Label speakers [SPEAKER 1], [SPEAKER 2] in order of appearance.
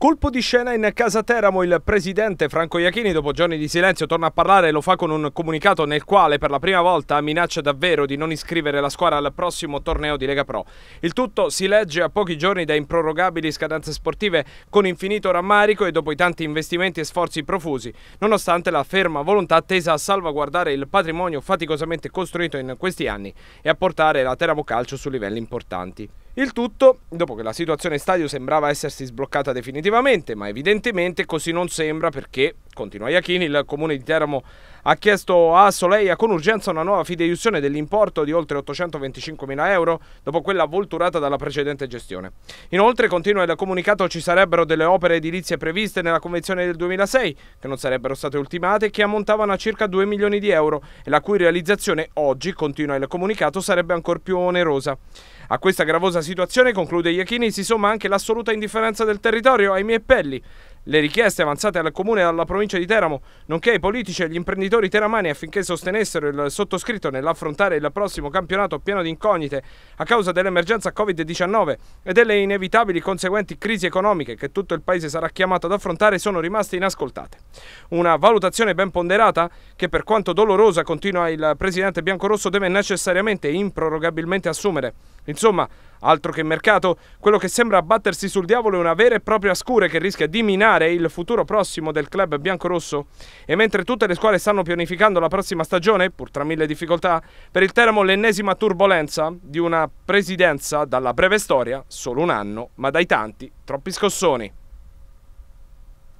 [SPEAKER 1] Colpo di scena in casa Teramo, il presidente Franco Iachini dopo giorni di silenzio torna a parlare e lo fa con un comunicato nel quale per la prima volta minaccia davvero di non iscrivere la squadra al prossimo torneo di Lega Pro. Il tutto si legge a pochi giorni da improrogabili scadenze sportive con infinito rammarico e dopo i tanti investimenti e sforzi profusi, nonostante la ferma volontà tesa a salvaguardare il patrimonio faticosamente costruito in questi anni e a portare la Teramo Calcio su livelli importanti. Il tutto dopo che la situazione stadio sembrava essersi sbloccata definitivamente, ma evidentemente così non sembra perché Continua Iachini, il comune di Teramo ha chiesto a Soleia con urgenza una nuova fideiussione dell'importo di oltre 825.000 euro dopo quella volturata dalla precedente gestione. Inoltre, continua il comunicato, ci sarebbero delle opere edilizie previste nella convenzione del 2006 che non sarebbero state ultimate e che ammontavano a circa 2 milioni di euro e la cui realizzazione oggi, continua il comunicato, sarebbe ancora più onerosa. A questa gravosa situazione, conclude Iachini, si somma anche l'assoluta indifferenza del territorio ai miei pelli le richieste avanzate al Comune e alla provincia di Teramo, nonché ai politici e agli imprenditori teramani affinché sostenessero il sottoscritto nell'affrontare il prossimo campionato pieno di incognite a causa dell'emergenza Covid-19 e delle inevitabili conseguenti crisi economiche che tutto il Paese sarà chiamato ad affrontare, sono rimaste inascoltate. Una valutazione ben ponderata che per quanto dolorosa, continua il presidente biancorosso, deve necessariamente e improrogabilmente assumere. Insomma, altro che mercato, quello che sembra battersi sul diavolo è una vera e propria scure che rischia di minare il futuro prossimo del club biancorosso. E mentre tutte le squadre stanno pianificando la prossima stagione, pur tra mille difficoltà, per il Teramo l'ennesima turbolenza di una presidenza dalla breve storia, solo un anno, ma dai tanti, troppi scossoni.